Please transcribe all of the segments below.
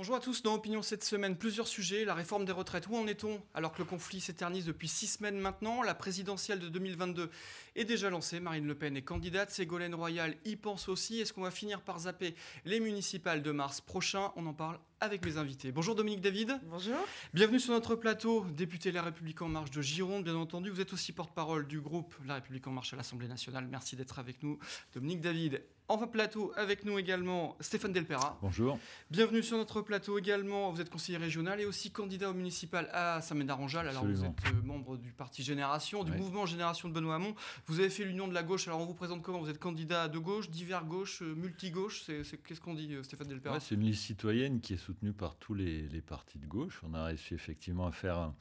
Bonjour à tous, dans Opinion cette semaine, plusieurs sujets. La réforme des retraites, où en est-on Alors que le conflit s'éternise depuis six semaines maintenant, la présidentielle de 2022 est déjà lancée. Marine Le Pen est candidate, Ségolène Royal y pense aussi. Est-ce qu'on va finir par zapper les municipales de mars prochain On en parle avec mes invités. Bonjour Dominique David. Bonjour. Bienvenue sur notre plateau, député La République En Marche de Gironde, bien entendu. Vous êtes aussi porte-parole du groupe La République En Marche à l'Assemblée nationale. Merci d'être avec nous, Dominique David. En plateau avec nous également Stéphane Delpera. Bonjour. Bienvenue sur notre plateau également. Vous êtes conseiller régional et aussi candidat au municipal à saint Alors vous êtes euh, membre du parti Génération, du mouvement Génération de Benoît Hamon. Vous avez fait l'union de la gauche. Alors on vous présente comment Vous êtes candidat de gauche, divers gauche, euh, multi-gauche. Qu'est-ce qu'on dit euh, Stéphane Delpera C'est une liste citoyenne qui est soutenu par tous les, partis de gauche. On a réussi effectivement à faire un,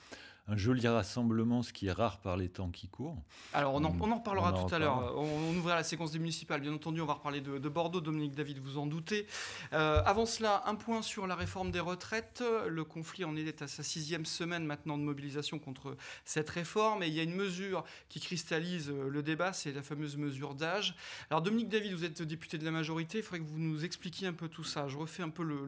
un joli rassemblement, ce qui est rare par les temps qui courent. Alors on en, reparlera tout à l'heure. On, ouvre ouvrira la séquence des municipales, bien entendu, on va reparler de, Bordeaux, Dominique David, vous en doutez. Euh, avant cela, un point sur la réforme des retraites. Le conflit en est à sa sixième semaine maintenant de mobilisation contre cette réforme et il y a une mesure qui cristallise le débat, c'est la fameuse mesure d'âge. Alors Dominique David, vous êtes député de la majorité, il faudrait que vous nous expliquiez un peu tout ça. Je refais un peu le,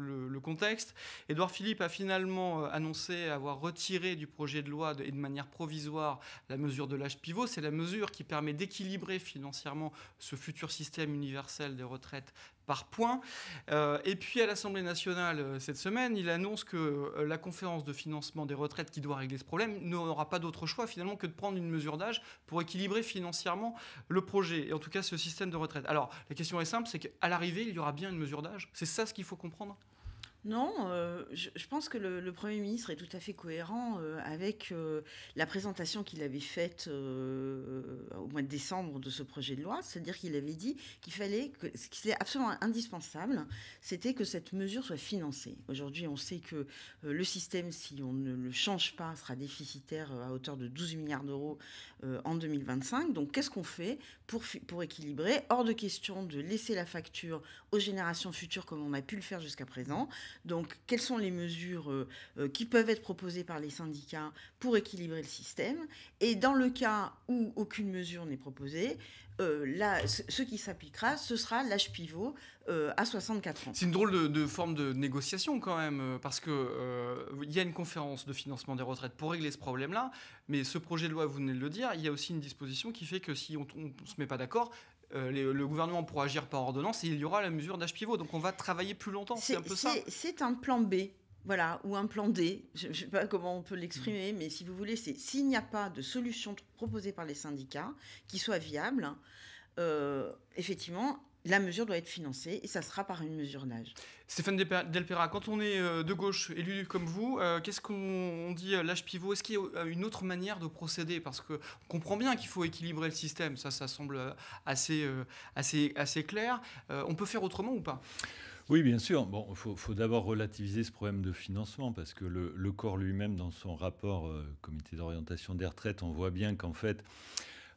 contexte. Édouard Philippe a finalement euh, annoncé avoir retiré du projet de loi et de manière provisoire la mesure de l'âge pivot, c'est la mesure qui permet d'équilibrer financièrement ce futur système universel des retraites par points. Euh, et puis à l'Assemblée nationale euh, cette semaine, il annonce que euh, la conférence de financement des retraites qui doit régler ce problème n'aura pas d'autre choix finalement que de prendre une mesure d'âge pour équilibrer financièrement le projet, et en tout cas ce système de retraite. Alors la question est simple, c'est qu'à l'arrivée, il y aura bien une mesure d'âge. C'est ça ce qu'il faut comprendre. Non, euh, je, pense que le, Premier ministre est tout à fait cohérent euh, avec euh, la présentation qu'il avait faite au mois de décembre de ce projet de loi, c'est-à-dire qu'il avait dit qu'il fallait que ce qui était absolument indispensable, c'était que cette mesure soit financée. Aujourd'hui, on sait que le système, si on ne le change pas, sera déficitaire à hauteur de 12 milliards d'euros en 2025. Donc, qu'est-ce qu'on fait pour, pour équilibrer Hors de question de laisser la facture aux générations futures comme on a pu le faire jusqu'à présent. Donc, quelles sont les mesures euh, euh, qui peuvent être proposées par les syndicats pour équilibrer le système Et dans le cas où aucune mesure n'est proposée, euh, ce qui s'appliquera, ce sera l'âge pivot à 64 ans. C'est une drôle de, forme de négociation quand même, parce qu'il y a une conférence de financement des retraites pour régler ce problème-là, mais ce projet de loi, vous venez de le dire, il y a aussi une disposition qui fait que si on ne se met pas d'accord, euh, le gouvernement pourra agir par ordonnance et il y aura la mesure d'âge pivot. Donc on va travailler plus longtemps. C'est un peu ça. C'est un plan B. Voilà, ou un plan D, je ne sais pas comment on peut l'exprimer, mm. mais si vous voulez, c'est s'il n'y a pas de solution proposée par les syndicats qui soit viable, euh, effectivement, la mesure doit être financée et ça sera par une mesure d'âge. Stéphane Delpera, quand on est euh, de gauche, élu comme vous, euh, qu'est-ce qu'on dit euh, l'âge pivot Est-ce qu'il y a une autre manière de procéder Parce qu'on comprend bien qu'il faut équilibrer le système, ça, ça semble assez, assez, assez clair. on peut faire autrement ou pas oui, bien sûr. Bon, il faut, d'abord relativiser ce problème de financement parce que le, le corps lui-même, dans son rapport comité d'orientation des retraites, on voit bien qu'en fait,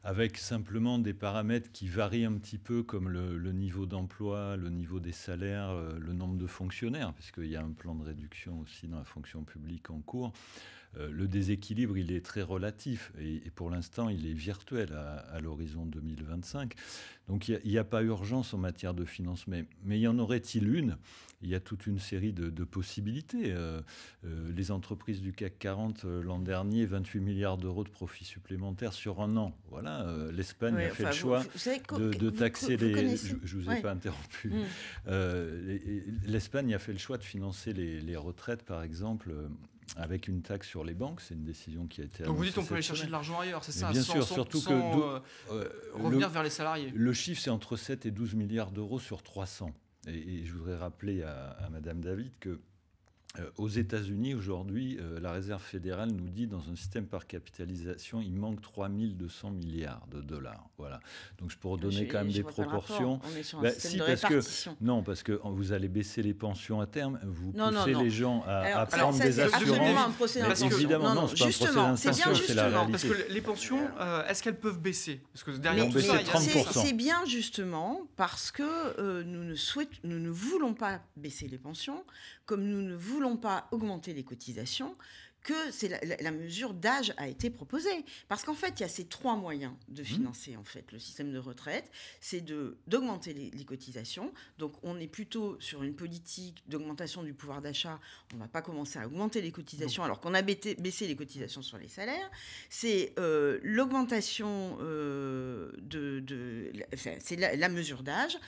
avec simplement des paramètres qui varient un petit peu, comme le, niveau d'emploi, le niveau des salaires, euh, le nombre de fonctionnaires, puisqu'il y a un plan de réduction aussi dans la fonction publique en cours. Euh, le déséquilibre, il est très relatif et, pour l'instant, il est virtuel à, l'horizon 2025. Donc il n'y a, pas urgence en matière de financement. mais, mais y en aurait-il une Il y a toute une série de, possibilités. Euh, euh, les entreprises du CAC 40 l'an dernier, 28 milliards d'euros de profits supplémentaires sur un an. Voilà, l'Espagne a fait le choix de, taxer les... Je vous ai pas interrompu. Mm. L'Espagne a fait le choix de financer les retraites, par exemple, avec une taxe sur les banques, c'est une décision qui a été. Donc vous dites on peut aller chercher de l'argent ailleurs, c'est ça Bien sûr, surtout que euh, euh, revenir vers les salariés. Le chiffre c'est entre 7 et 12 milliards d'euros sur 300. Et, je voudrais rappeler à, à Madame David que euh, aux États-Unis, aujourd'hui, euh, la Réserve fédérale nous dit dans un système par capitalisation, il manque 3200 milliards de dollars. Voilà. Donc, je pour donner quand même des proportions. On est sur un bah, si, parce que, non, parce que vous allez baisser les pensions à terme, vous poussez les gens à, prendre des assurances. évidemment, non, c'est pas un c'est la réalité. Parce que les pensions, euh, est-ce qu'elles peuvent baisser Parce que derrière, c'est bien justement parce que nous, ne souhaitons, nous ne voulons pas baisser les pensions, comme nous ne voulons pas augmenter les cotisations que c'est la, mesure d'âge a été proposée. Parce qu'en fait, il y a ces trois moyens de mmh. financer en fait le système de retraite. C'est de d'augmenter les, cotisations. Donc, on est plutôt sur une politique d'augmentation du pouvoir d'achat. On ne va pas commencer à augmenter les cotisations alors qu'on a baissé, les cotisations sur les salaires. C'est euh, l'augmentation euh, de, de c'est la, la mesure d'âge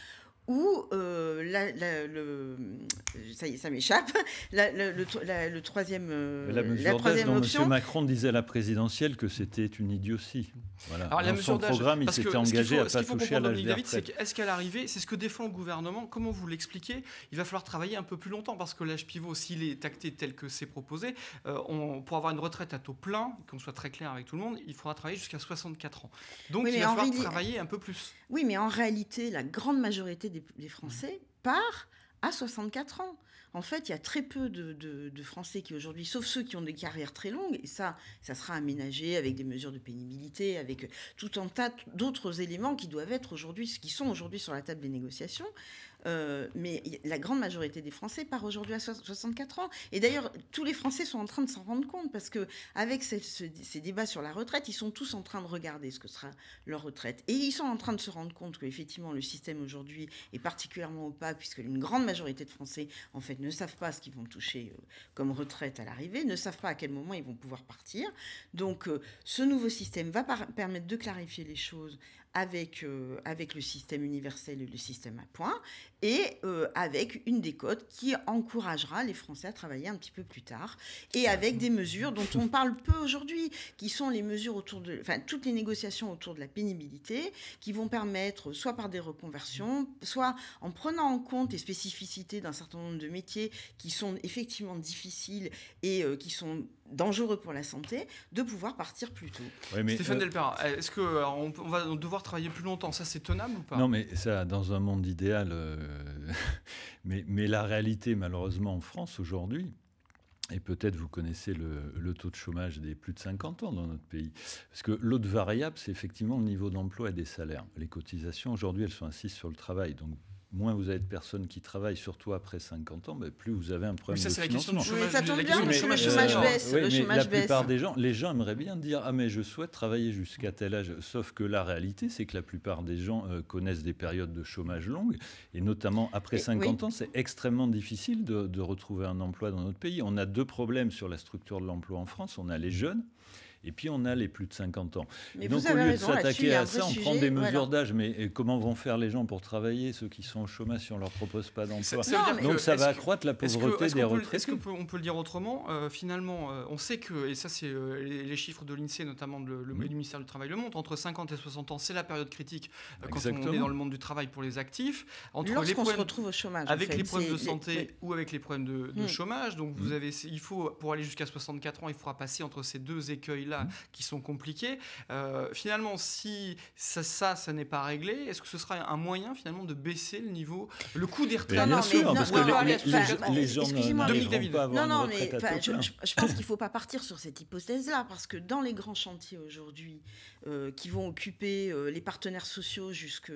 où euh, la, le, ça y ça m'échappe, le, troisième, euh, la mesure d'âge dont M. Macron disait à la présidentielle que c'était une idiotie. Alors, Dans la son programme, il s'était engagé à ne pas toucher à l'âge des Est-ce qu'à l'arrivée, c'est ce que défend le gouvernement, comment vous l'expliquez Il va falloir travailler un peu plus longtemps parce que l'âge pivot, s'il est acté tel que c'est proposé, euh, on, pour avoir une retraite à taux plein, qu'on soit très clair avec tout le monde, il faudra travailler jusqu'à 64 ans. Donc il va falloir travailler un peu plus. Oui, mais en réalité, la grande majorité des des, Français part à 64 ans. En fait, il y a très peu de, Français qui aujourd'hui, sauf ceux qui ont des carrières très longues, et ça, ça sera aménagé avec des mesures de pénibilité, avec tout un tas d'autres éléments qui doivent être aujourd'hui, ce qui sont aujourd'hui sur la table des négociations. Euh, mais la grande majorité des Français part aujourd'hui à 64 ans. Et d'ailleurs, tous les Français sont en train de s'en rendre compte parce que avec ces, débats sur la retraite, ils sont tous en train de regarder ce que sera leur retraite. Et ils sont en train de se rendre compte que effectivement le système aujourd'hui est particulièrement opaque puisque une grande majorité de Français en fait ne savent pas ce qu'ils vont toucher euh, comme retraite à l'arrivée, ne savent pas à quel moment ils vont pouvoir partir. Donc euh, ce nouveau système va permettre de clarifier les choses avec, euh, avec le système universel et le système à points, et euh, avec une décote qui encouragera les Français à travailler un petit peu plus tard, et avec des mesures dont on parle peu aujourd'hui, qui sont les mesures autour de, enfin, toutes les négociations autour de la pénibilité, qui vont permettre, soit par des reconversions, soit en prenant en compte les spécificités d'un certain nombre de métiers qui sont effectivement difficiles et euh, qui sont dangereux pour la santé de pouvoir partir plus tôt. Stéphane euh... est-ce qu'on euh, on va devoir travailler plus longtemps Ça, c'est tenable ou pas Non, mais ça, dans un monde idéal. Euh, mais, mais, la réalité, malheureusement, en France aujourd'hui, et peut-être vous connaissez le, le, taux de chômage des plus de 50 ans dans notre pays. Parce que l'autre variable, c'est effectivement le niveau d'emploi et des salaires. Les cotisations, aujourd'hui, elles sont assises sur le travail. Donc moins vous avez de personnes qui travaillent, surtout après 50 ans, plus vous avez un problème mais ça, de La question chômage, oui, ça tombe bien, le euh, chômage, baisse. le la plupart des gens, les gens aimeraient bien dire ah mais je souhaite travailler jusqu'à tel âge. Sauf que la réalité, c'est que la plupart des gens euh, connaissent des périodes de chômage longues, et notamment après 50 ans, c'est extrêmement difficile de retrouver un emploi dans notre pays. On a deux problèmes sur la structure de l'emploi en France. On a les jeunes et puis on a les plus de 50 ans. Mais Donc au lieu de s'attaquer à ça, on prend des mesures d'âge. Mais comment vont faire les gens pour travailler, ceux qui sont au chômage, si on ne leur propose pas d'emploi Donc ça va accroître la pauvreté des retraités. Est-ce qu'on peut le dire autrement euh, Finalement, euh, on sait que, et ça c'est euh, les, chiffres de l'INSEE, notamment le, le, du ministère du Travail le montre, entre 50 et 60 ans, c'est la période critique quand on est dans le monde du travail pour les actifs. Entre les se retrouve au chômage. Avec les problèmes de santé ou avec les problèmes de, hmm. chômage. Donc vous hmm. avez, il faut, pour aller jusqu'à 64 ans, il faudra passer entre ces deux écueils-là Mhm. qui sont compliqués. Euh, finalement, si ça, ça, n'est pas réglé, est-ce que ce sera un moyen finalement de baisser le niveau, le coût des retraites Bien parce que les non, euh, non, mais, je, pense qu'il ne faut pas partir sur cette hypothèse-là, parce que dans les grands chantiers aujourd'hui, euh, qui vont occuper les partenaires sociaux jusqu'au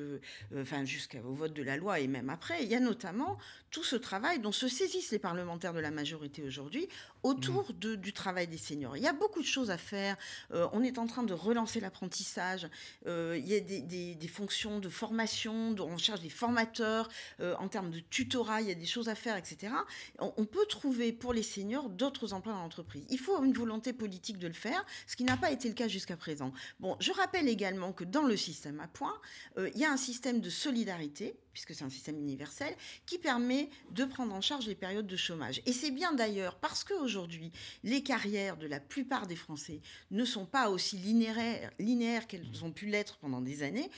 enfin, vote de la loi et même après, il y a notamment tout ce travail dont se saisissent les parlementaires de la majorité aujourd'hui autour mm. du travail des seniors. Il y a beaucoup de choses à faire. Euh, on est en train de relancer l'apprentissage. Euh, il y a des, fonctions de formation, on cherche des formateurs. Euh, en termes de tutorat, il y a des choses à faire, etc. On, on peut trouver pour les seniors d'autres emplois dans l'entreprise. Il faut une volonté politique de le faire, ce qui n'a pas été le cas jusqu'à présent. Bon, je rappelle également que dans le système à points, il y a un système de solidarité, puisque c'est un système universel, qui permet de prendre en charge les périodes de chômage. Et c'est bien d'ailleurs parce qu'aujourd'hui, les carrières de la plupart des Français ne sont pas aussi linéaires qu'elles ont pu l'être pendant des années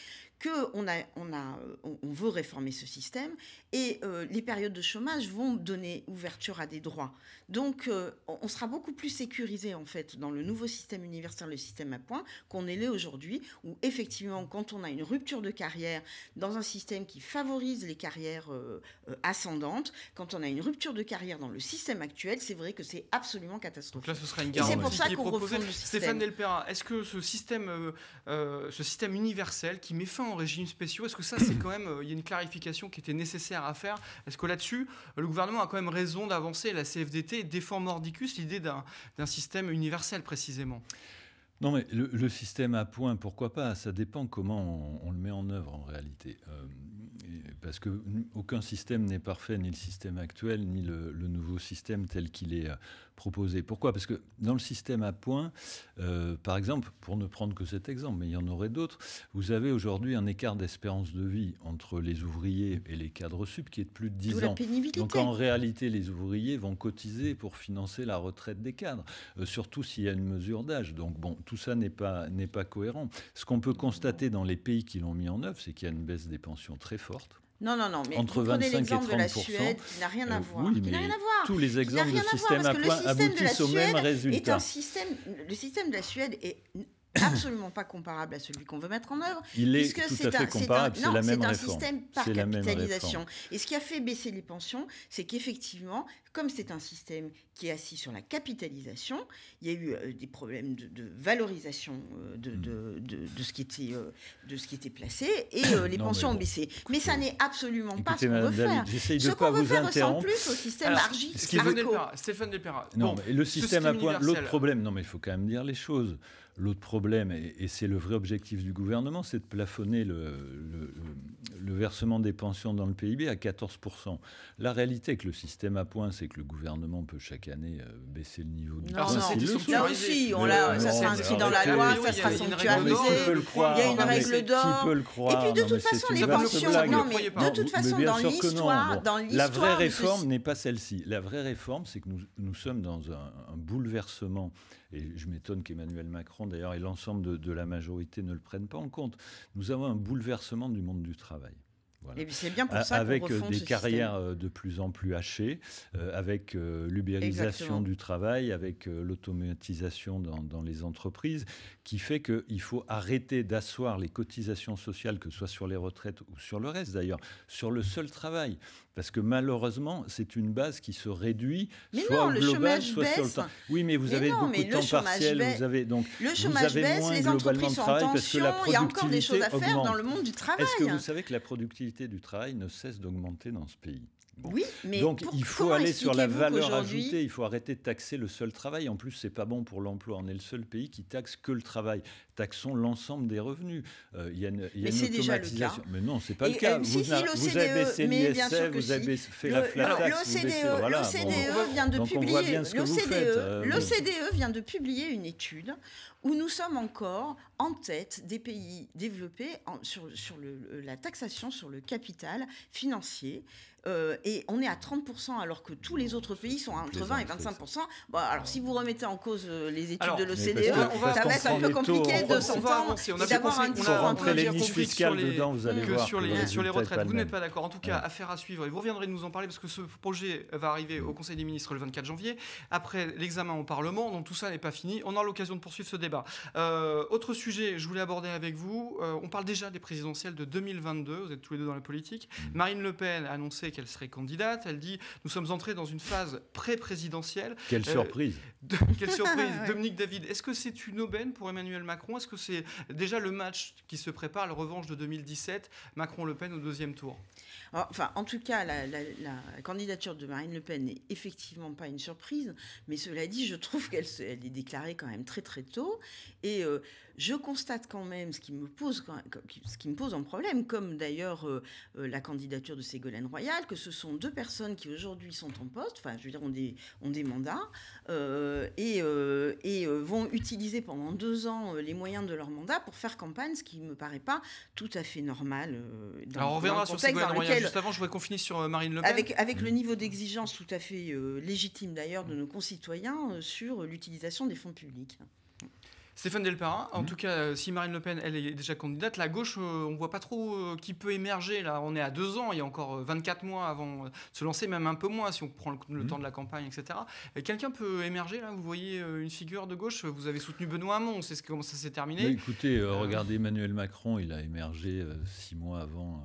qu'on a, on a, euh, on veut réformer ce système et euh, les périodes de chômage vont donner ouverture à des droits. Donc, euh, on sera beaucoup plus sécurisé en fait dans le nouveau système universel, le système à points, qu'on est là aujourd'hui, où effectivement, quand on a une rupture de carrière dans un système qui favorise les carrières ascendantes, quand on a une rupture de carrière dans le système actuel, c'est vrai que c'est absolument catastrophique. Donc là, ce sera une garantie. C'est pour ça qu'on le Stéphane Delpera, est-ce que ce système, ce système universel qui met fin en régimes spéciaux. Est-ce que ça, c'est quand même, euh, il y a une clarification qui était nécessaire à faire Est-ce que là-dessus, le gouvernement a quand même raison d'avancer La CFDT défend mordicus l'idée d'un système universel précisément. Non, mais le, système à point, pourquoi pas Ça dépend comment on, le met en œuvre en réalité. Euh, parce que aucun système n'est parfait, ni le système actuel, ni le, le nouveau système tel qu'il est euh, proposé. Pourquoi Parce que dans le système à points, euh, par exemple, pour ne prendre que cet exemple, mais il y en aurait d'autres, vous avez aujourd'hui un écart d'espérance de vie entre les ouvriers et les cadres sup qui est de plus de 10 ans. Donc en réalité, les ouvriers vont cotiser pour financer la retraite des cadres, euh, surtout s'il y a une mesure d'âge. Donc bon, tout ça n'est pas, n'est pas cohérent. Ce qu'on peut constater dans les pays qui l'ont mis en œuvre, c'est qu'il y a une baisse des pensions très forte. Non, non, non, mais entre 25 et 30 de la Suède, qui n'a rien euh, à euh, voir. Oui, mais tous les exemples de systèmes à point aboutissent au même résultat. Est un système, le système de la Suède est absolument pas comparable à celui qu'on veut mettre en œuvre. Il est tout à fait comparable, c'est, la, même c'est un système par capitalisation. Et ce qui a fait baisser les pensions, c'est qu'effectivement, comme c'est un système qui est assis sur la capitalisation, il y a eu euh, des problèmes de, valorisation euh, hmm. de, ce qui était, euh, de ce qui était placé et les pensions ont baissé. mais ça n'est absolument pas ce qu'on veut faire. Ce qu'on veut faire ressemble plus au système argi- Stéphane Stéphane Delpera. Non, mais le système à point. L'autre problème, non, mais il faut quand même dire les choses. L'autre problème, et c'est le vrai objectif du gouvernement, c'est de plafonner le, versement des pensions dans le PIB à 14%. La réalité que le système à point, c'est que le gouvernement peut chaque année euh, baisser le niveau du PIB. point. Non, le aussi, on l'a, ça sera inscrit dans la loi, ça sera sanctuarisé. Il y a une règle d'or. Et puis de toute façon, les pensions, non mais de toute façon, dans l'histoire, la vraie réforme n'est pas celle-ci. La vraie réforme, c'est que nous, sommes dans un bouleversement, et je m'étonne qu'Emmanuel Macron d'ailleurs, et l'ensemble de, la majorité ne le prennent pas en compte. Nous avons un bouleversement du monde du travail. Eh c'est bien Avec euh, des carrières euh, de plus en plus hachées, euh, avec l'ubérisation du travail, avec l'automatisation dans, les entreprises, qui fait qu'il faut arrêter d'asseoir les cotisations sociales, que ce soit sur les retraites ou sur le reste d'ailleurs, sur le seul travail. Parce que malheureusement, c'est une base qui se réduit, soit au global, soit sur le temps. Oui, mais vous avez beaucoup de temps partiel, vous avez donc le chômage avez baisse, moins les entreprises de travail tension, parce que la productivité il y a encore des choses à faire dans le monde du travail. Est-ce que vous savez que la productivité du travail ne cesse d'augmenter dans ce pays oui, mais donc il faut aller sur la valeur ajoutée. Il faut arrêter de taxer le seul travail. En plus, c'est pas bon pour l'emploi. On est le seul pays qui taxe que le travail. Taxons l'ensemble des revenus. Euh, il y a une, mais non, automatisation. Mais non, c'est pas le cas. Euh, vous, avez baissé vous avez fait la flat tax. L'OCDE vient de publier. une étude où nous sommes encore en tête des pays développés sur, la taxation sur le capital financier. Euh, et on est à 30% alors que tous les autres pays sont entre 20 et 25%. Bah, alors si vous remettez en cause euh, les études de l'OCDE, ça va être un peu compliqué de s'entendre si on a discours un peu les niches fiscales dedans, vous allez voir. Sur les, retraites, vous n'êtes pas d'accord. En tout cas, affaire à suivre. Et vous reviendrez nous en parler parce que ce projet va arriver au Conseil des ministres le 24 janvier, après l'examen au Parlement. Donc tout ça n'est pas fini. On aura l'occasion de poursuivre ce débat. Euh, autre sujet, je voulais aborder avec vous. on parle déjà des présidentielles de 2022. Vous êtes tous les deux dans la politique. Mmh. Marine Le Pen a annoncé qu'elle serait candidate. Elle dit Nous sommes entrés dans une phase pré-présidentielle. Quelle euh, surprise Quelle surprise Dominique David, est-ce que c'est une aubaine pour Emmanuel Macron Est-ce que c'est déjà le match qui se prépare, la revanche de 2017, Macron-Le Pen au deuxième tour Enfin, en tout cas, la, candidature de Marine Le Pen n'est effectivement pas une surprise, mais cela dit, je trouve qu'elle est déclarée quand même très très tôt. Et. Euh, je constate quand même ce qui me pose, un problème, comme d'ailleurs euh, euh, la candidature de Ségolène Royal, que ce sont deux personnes qui aujourd'hui sont en poste, enfin je veux dire ont des, mandats, euh, et, vont utiliser pendant deux ans les moyens de leur mandat pour faire campagne, ce qui ne me paraît pas tout à fait normal. Dans, Alors on reviendra sur Ségolène Royal juste avant, je voudrais qu'on finisse sur Marine Le Pen. avec le niveau d'exigence tout à fait légitime d'ailleurs de nos concitoyens sur l'utilisation des fonds publics. Stéphane Delperin, en mhm. tout cas, euh, si Marine Le Pen, elle est déjà candidate, la gauche, euh, on voit pas trop euh, qui peut émerger. Là, on est à deux ans, il y a encore 24 mois avant de se lancer, même un peu moins si on prend le, mhm. temps de la campagne, etc. Et Quelqu'un peut émerger là Vous voyez une figure de gauche Vous avez soutenu Benoît Hamon, c'est comment ça s'est terminé. Bah, écoutez, regardez Emmanuel Macron, il a émergé six mois avant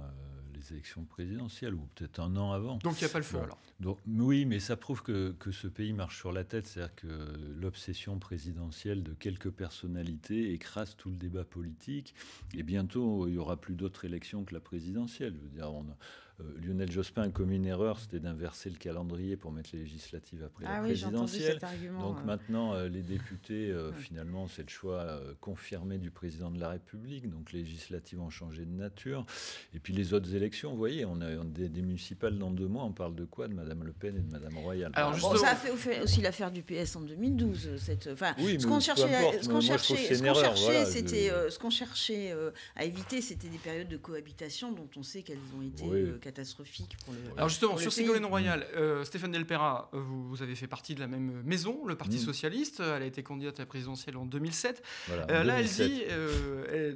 élections présidentielles, ou peut-être un an avant. Donc il n'y a pas le feu alors. oui, mais ça prouve que, que, ce pays marche sur la tête, c'est-à-dire que l'obsession présidentielle de quelques personnalités écrase tout le débat politique, et bientôt il n'y aura plus d'autres élections que la présidentielle. Je veux dire, on a, euh, Lionel Jospin a commis une erreur, c'était d'inverser le calendrier pour mettre les législatives après ah la présidentielle. Donc euh. maintenant, euh, les députés, finalement, c'est le choix confirmé du président de la République. Donc les législatives ont changé de nature. Et puis les autres élections, vous voyez, on a, des, municipales dans deux mois. On parle de quoi De Madame Le Pen et de Madame Royal. Alors, ça a fait aussi l'affaire du PS en 2012. Cette, ce qu'on cherchait, ce qu'on cherchait, c'était, ce qu'on cherchait à éviter, c'était des périodes de cohabitation dont on sait qu'elles ont été catastrophique pour le. Alors justement, sur Ségolène Royal, euh, Stéphane Delpera, euh, vous, vous, avez fait partie de la même maison, le Parti mmh. Socialiste. Elle a été candidate à la présidentielle en 2007. Euh, là, elle dit.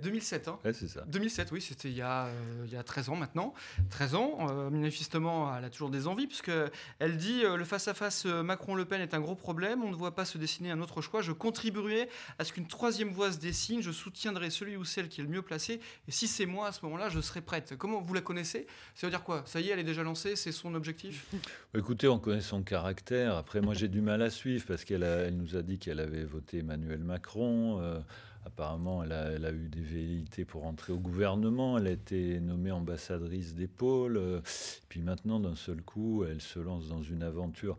2007, hein c'est ça. 2007, oui, c'était il, y a, il y a 13 ans maintenant. 13 ans. manifestement, elle a toujours des envies, puisqu'elle elle dit le face-à-face Macron-Le Pen est un gros problème. On ne voit pas se dessiner un autre choix. Je contribuerai à ce qu'une troisième voix se dessine. Je soutiendrai celui ou celle qui est le mieux placé. Et si c'est moi, à ce moment-là, je serai prête. Comment vous la connaissez Ça veut dire ça y est, elle est déjà lancée, c'est son objectif Écoutez, on connaît son caractère. Après, moi, j'ai du mal à suivre parce qu'elle elle nous a dit qu'elle avait voté Emmanuel Macron. Euh, apparemment, elle a, eu des velléités pour entrer au gouvernement. Elle a été nommée ambassadrice des pôles. Euh, puis maintenant, d'un seul coup, elle se lance dans une aventure.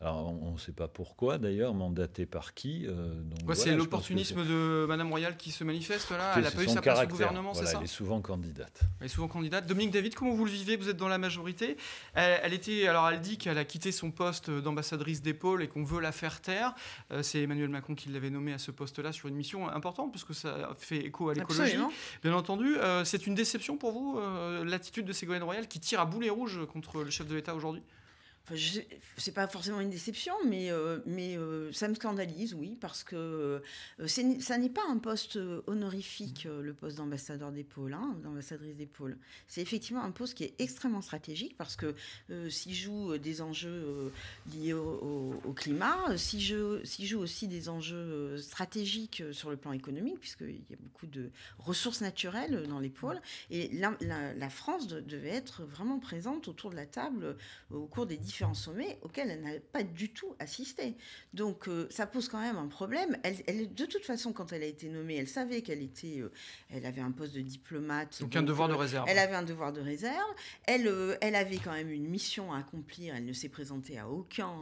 Alors, on ne sait pas pourquoi d'ailleurs, mandaté par qui. Euh, c'est l'opportunisme de Madame Royal qui se manifeste là. elle n'a pas eu sa place au gouvernement, c'est ça Elle est souvent candidate. Elle est souvent candidate. Dominique David, comment vous le vivez Vous êtes dans la majorité. Elle, était, alors elle dit qu'elle a quitté son poste d'ambassadrice d'épaule et qu'on veut la faire taire. Euh, c'est Emmanuel Macron qui l'avait nommée à ce poste-là sur une mission importante puisque ça fait écho à l'écologie. Bien entendu, euh, c'est une déception pour vous l'attitude de Ségolène Royal qui tire à boulet rouge contre le chef de l'État aujourd'hui c'est pas forcément une déception, mais, euh, mais euh, ça me scandalise, oui, parce que euh, c'est ça n'est pas un poste honorifique, le poste d'ambassadeur des pôles, hein, d'ambassadrice des pôles. C'est effectivement un poste qui est extrêmement stratégique, parce que s'il joue des enjeux liés au, climat, s'il joue, aussi des enjeux stratégiques sur le plan économique, puisqu'il y a beaucoup de ressources naturelles dans les pôles, et la, France devait être vraiment présente autour de la table au cours des différents en sommet auxquels elle n'a pas du tout assisté. Donc euh, ça pose quand même un problème. Elle, elle, de toute façon, quand elle a été nommée, elle savait qu'elle était, euh, elle avait un poste de diplomate. Donc, donc, un devoir de euh, réserve. Elle avait un devoir de réserve. Elle, elle avait quand même une mission à accomplir. Elle ne s'est présentée à aucun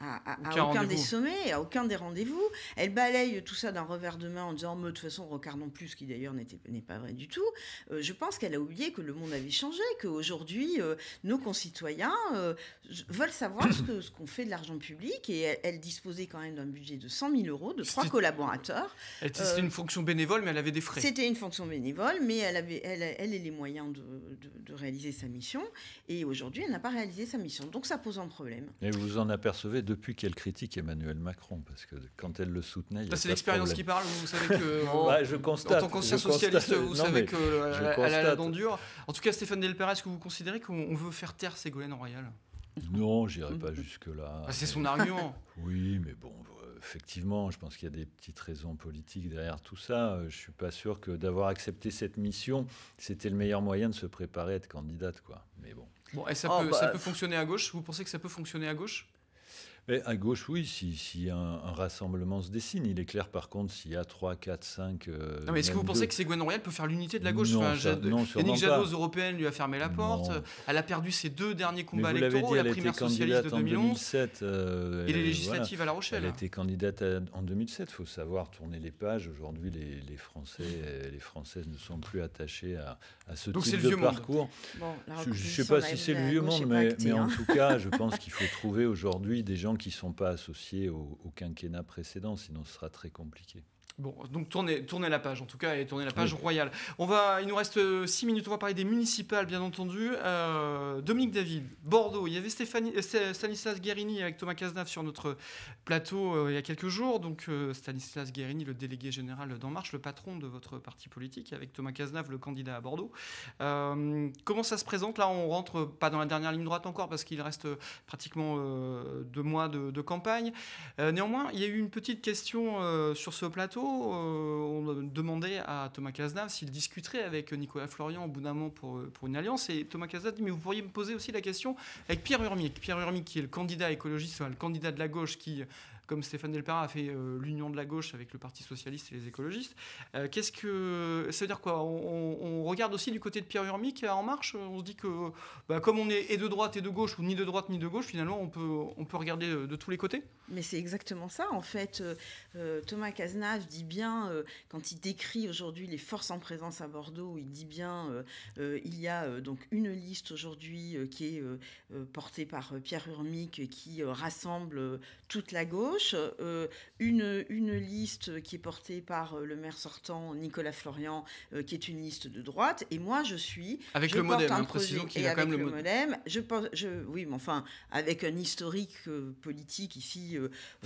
à, aucun, des sommets, à aucun des rendez-vous. Elle balaye tout ça d'un revers de main en disant, mais de toute façon, regardons plus, ce qui d'ailleurs n'est pas vrai du tout. Euh, je pense qu'elle a oublié que le monde avait changé, qu'aujourd'hui, euh, nos concitoyens euh, veulent savoir ce qu'on ce fait de l'argent public et elle, disposait quand même d'un budget de 100 000 euros, de trois collaborateurs. C'était une fonction bénévole, mais elle avait des frais. C'était une fonction bénévole, mais elle avait, elle, elle les moyens de, de, de réaliser sa mission. Et aujourd'hui, elle n'a pas réalisé sa mission. Donc ça pose un problème. Et vous en apercevez depuis qu'elle critique Emmanuel Macron, parce que quand elle le soutenait. Bah, c'est l'expérience qui parle, vous savez que. Bah, je constate. En tant qu'ancien socialiste, vous savez qu'elle euh, a la dent dure. En tout cas, Stéphane Delperre, est-ce que vous considérez qu'on veut faire taire Ségolène Royal Non, j'irai pas mm. jusque-là. Ah, c'est son argument. Oui, mais bon, effectivement, je pense qu'il y a des petites raisons politiques derrière tout ça. Euh, je suis pas sûr que d'avoir accepté cette mission, c'était le meilleur moyen de se préparer à être candidate, quoi. Mais bon. Bon, et ça oh, bah, peut fonctionner à gauche Vous pensez que ça peut fonctionner à gauche à gauche, oui, si, un, rassemblement se dessine. Il est clair, par contre, s'il y a 3, 4, 5. non, mais est-ce que vous pensez que ségouane Royal peut faire l'unité de la gauche non, enfin, le non, Yannick Jadot, européenne, lui a fermé la porte. Elle a perdu ses deux derniers combats électoraux, la primaire socialiste de 2011. 2007, euh, et les législatives à La Rochelle. Elle hein. était candidate en 2007. Il faut savoir tourner les pages. Aujourd'hui, les, Français euh, les Françaises ne sont plus attachés à, ce Donc type de parcours. je ne sais pas si c'est le vieux monde, mais en hein. tout cas, je pense qu'il faut trouver aujourd'hui des gens qui ne sont pas associés au, quinquennat précédent, sinon ce sera très compliqué. Bon, donc tournez, la page en tout cas, et tournez la page royale. On va, il nous reste 6 euh, minutes, on va parler des municipales bien entendu. Euh, Dominique David, Bordeaux, il y avait Stéphanie, euh, Stanislas Guérini avec Thomas Cazenave sur notre plateau il y a quelques jours. Donc Stanislas Guérini, le délégué général d'En Marche, le patron de votre parti politique, avec Thomas Cazenave, le candidat à Bordeaux. comment ça se présente Là, on rentre pas dans la dernière ligne droite encore parce qu'il reste pratiquement deux mois de campagne. néanmoins, il y a eu une petite question sur ce plateau. Euh, on demandait à Thomas Cazenave s'il discuterait avec Nicolas Florian au bout d'un moment pour, euh, pour, une alliance. Et Thomas Cazenave dit Mais vous pourriez me poser aussi la question avec Pierre Urmic. Pierre Urmic, qui est le candidat écologiste, le candidat de la gauche qui comme Stéphane Delperin a fait euh, l'union de la gauche avec le Parti Socialiste et les écologistes. Euh, qu'est-ce que. Ça veut dire quoi on, regarde aussi du côté de Pierre Urmic euh, En Marche On se dit que, bah, comme on est et de droite et de gauche, ou ni de droite ni de gauche, finalement, on peut, on peut regarder de, tous les côtés Mais c'est exactement ça. En fait, Thomas Cazenave dit bien, quand il décrit aujourd'hui les forces en présence à Bordeaux, il dit bien il y a donc une liste aujourd'hui qui est portée par Pierre Urmic qui rassemble toute la gauche euh, une, une, liste qui est portée par euh, le maire sortant Nicolas Florian, euh, qui est une liste de droite, et moi je suis avec hein, le modem, un précision, a quand même le, modem. Je, pense je oui, mais enfin avec un historique politique ici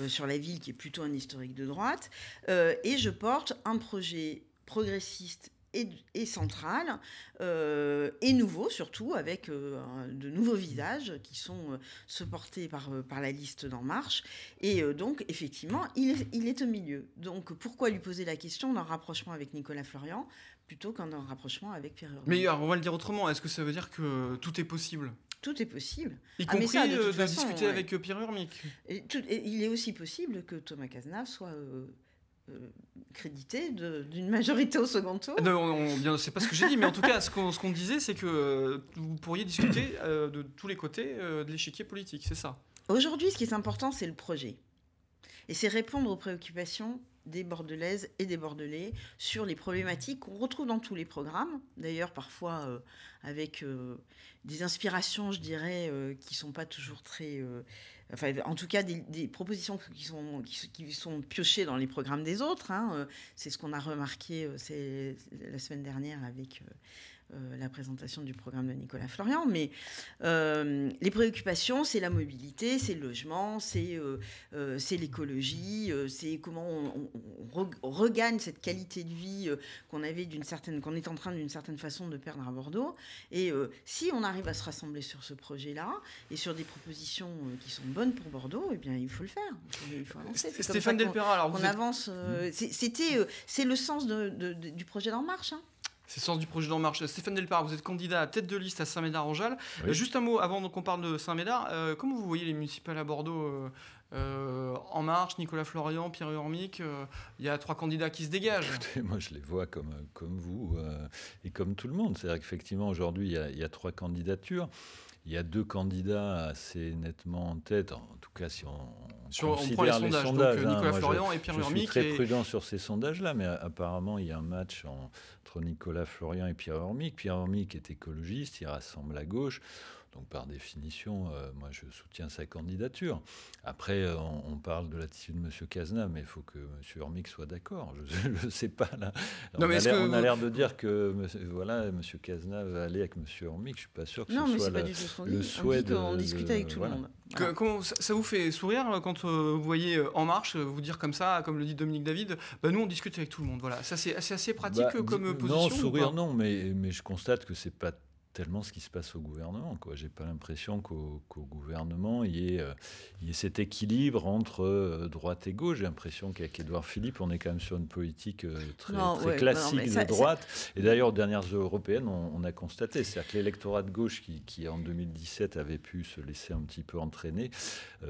sur la ville qui est plutôt un historique de droite, et je porte un projet progressiste et, central, euh, et nouveau surtout, avec euh, de nouveaux visages qui sont euh, supportés par, par la liste d'En Marche. Et donc, effectivement, il est, il est, au milieu. Donc, pourquoi lui poser la question d'un rapprochement avec Nicolas Florian plutôt qu'un rapprochement avec Pierre Urbain Mais on va le dire autrement, est-ce que ça veut dire que tout est possible tout est possible. Y ah, compris de, discuter avec Pierre Urmic. il est aussi possible que Thomas Cazenave soit euh, crédité d'une majorité au second tour. Non, on, c'est pas ce que j'ai dit, mais en tout cas, ce qu'on disait, c'est que euh, vous pourriez discuter euh, de tous les côtés de l'échiquier politique, c'est ça Aujourd'hui, ce qui est important, c'est le projet. Et c'est répondre aux préoccupations des Bordelaises et des Bordelais sur les problématiques qu'on retrouve dans tous les programmes, d'ailleurs parfois euh, avec euh, des inspirations, je dirais, euh, qui sont pas toujours très... enfin, en tout cas, des, propositions qui sont, qui, sont piochées dans les programmes des autres. Hein, c'est ce qu'on a remarqué la semaine dernière avec euh, la présentation du programme de Nicolas Florian, mais euh, les préoccupations, c'est la mobilité, c'est le logement, c'est euh, l'écologie, c'est comment on, regagne cette qualité de vie qu'on avait d'une certaine, qu'on est en train d'une certaine façon de perdre à Bordeaux. Et si on arrive à se rassembler sur ce projet-là et sur des propositions qui sont bonnes pour Bordeaux, eh bien il faut le faire, il faut avancer. Stéphane Delpera, alors on avance. Hmm. C'était, c'est le sens du projet d'En Marche. Hein. C'est Sens du projet d'En Marche. Stéphane Delpar, vous êtes candidat à tête de liste à Saint-Médard-en-Jalles. Juste un mot avant qu'on parle de Saint-Médard. Euh, comment vous voyez les municipales à Bordeaux euh, euh, En Marche, Nicolas Florian, Pierre Urmic Il y a trois candidats qui se dégagent. moi, je les vois comme, comme vous et comme tout le monde. C'est-à-dire qu'effectivement, aujourd'hui, il, y, a trois candidatures. Il y a deux candidats assez nettement en tête, en tout cas si on, sur, considère les, sondages, hein. Nicolas Florian et Pierre Je suis très prudent sur ces sondages-là, mais apparemment il y a un match en, Nicolas Florian et Pierre Hormic. Pierre Hormic est écologiste, il rassemble à gauche. Donc par définition, euh, moi je soutiens sa candidature. Après, euh, on, parle de l'attitude de M. Kazna, mais il faut que M. Hormic soit d'accord. Je ne sais pas là. on, a l'air, de dire que voilà, M. Kazna va aller avec M. Hormic. Je ne suis pas sûr que non, ce soit le souhait de. On discute avec tout le monde. ça vous fait sourire euh, quand vous voyez En Marche vous dire comme ça, comme le dit Dominique David, bah, nous on discute avec tout le monde. Voilà, c'est, assez pratique bah, comme position. Non, sourire non, mais, mais je constate que c'est pas tellement ce qui se passe au gouvernement. Je n'ai pas l'impression qu'au gouvernement, euh, il y, ait, cet équilibre entre euh, droite et gauche. J'ai l'impression qu'avec Édouard Philippe, on est quand même sur une politique euh, très, classique de droite. Et d'ailleurs, aux dernières européennes, on, a constaté. cest que l'électorat de gauche, qui, en 2017 avait pu se laisser un petit peu entraîner,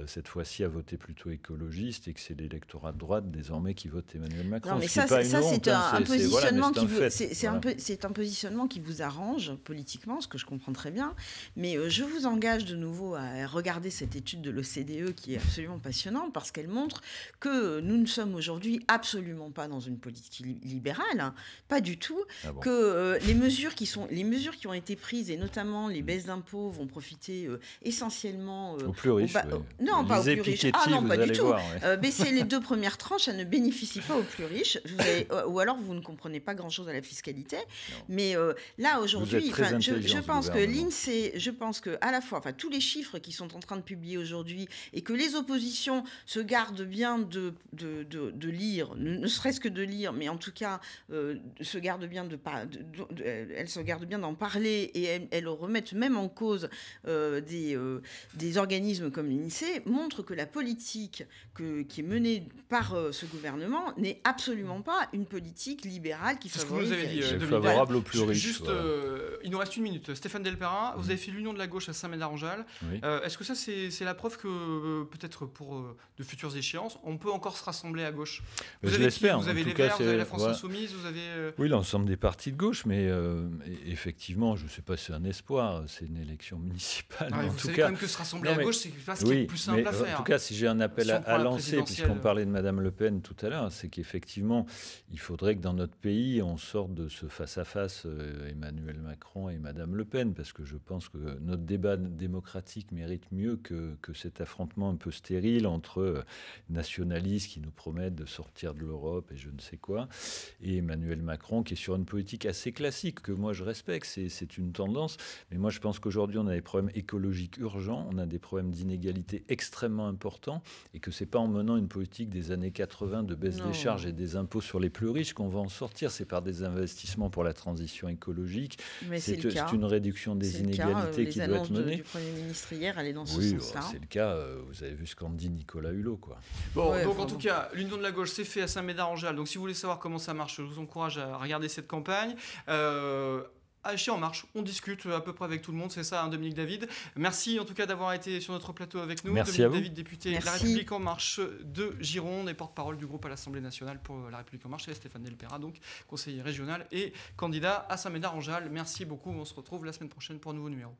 cette fois-ci a voté plutôt écologiste et que c'est l'électorat de droite désormais qui vote Emmanuel Macron. Non, mais ça, c'est un, C'est un, un positionnement qui vous arrange politiquement ce que je comprends très bien. Mais euh, je vous engage de nouveau à regarder cette étude de l'OCDE qui est absolument passionnante parce qu'elle montre que nous ne sommes aujourd'hui absolument pas dans une politique libérale, hein. pas du tout. Ah que euh, les mesures qui sont les mesures qui ont été prises et notamment les baisses d'impôts vont profiter euh, essentiellement aux plus riches. Non, pas aux plus riches. Ah non, pas du tout. baisser les deux premières tranches, ça ne bénéficie pas aux plus riches. ou alors vous ne comprenez pas grand-chose à la fiscalité. Mais là aujourd'hui, je, je pense que l'INSEE, je pense que à la fois, enfin tous les chiffres qui sont en train de publier aujourd'hui et que les oppositions se gardent bien de, de, lire, ne, serait-ce que de lire, mais en tout cas euh, se gardent bien de pas, elles se gardent bien d'en parler et elles, remettent même en cause euh, des, euh, des organismes comme l'INSEE, montrent que la politique que, qui est menée par ce gouvernement n'est absolument pas une politique libérale qui favorise. favorable au plus riche. Juste, il nous reste une Stéphane Delperin, vous avez mm. fait l'union de la gauche à saint médard en euh, Est-ce que ça, c'est la preuve que euh, peut-être pour euh, de futures échéances, on peut encore se rassembler à gauche vous avez Je Vous avez les Verts, vous avez la France Insoumise, vous avez. Oui, l'ensemble des partis de gauche, mais e-, effectivement, je ne sais pas si c'est un espoir, c'est une élection municipale. mais en tout savez cas... quand même que se rassembler à gauche, c'est ce qui le plus simple à faire. En tout cas, si j'ai un appel à, lancer, puisqu'on parlait de Madame Le Pen tout à l'heure, c'est qu'effectivement, il faudrait que dans notre pays, on sorte de ce face-à-face Emmanuel Macron et Madame Madame Le Pen, parce que je pense que notre débat démocratique mérite mieux que, cet affrontement un peu stérile entre euh, nationalistes qui nous promettent de sortir de l'Europe et je ne sais quoi, et Emmanuel Macron qui est sur une politique assez classique que moi je respecte, c'est une tendance, mais moi je pense qu'aujourd'hui on a des problèmes écologiques urgents, on a des problèmes d'inégalité extrêmement importants, et que c'est pas en menant une politique des années 80 de baisse des charges et des impôts sur les plus riches qu'on va en sortir, c'est par des investissements pour la transition écologique. Mais c'est le euh, cas une réduction des inégalités euh, qui doit être menée. du Premier ministre hier, elle est dans ce sens-là. Oh, c'est le cas. Euh, vous avez vu ce qu'en dit Nicolas Hulot, quoi. Bon, donc en tout cas, l'Union de la gauche s'est fait à Saint-Médard-en-Jalles. Donc si vous voulez savoir comment ça marche, je vous encourage à regarder cette campagne. Euh, chez En Marche, on discute à peu près avec tout le monde, c'est ça, hein, Dominique David. Merci en tout cas d'avoir été sur notre plateau avec nous. Merci Dominique à vous. David, député de La République En Marche de Gironde et porte-parole du groupe à l'Assemblée nationale pour La République En Marche, et Stéphane Delpera, donc conseiller régional et candidat à Saint-Médard-en-Jalles. Merci beaucoup, on se retrouve la semaine prochaine pour un nouveau numéro.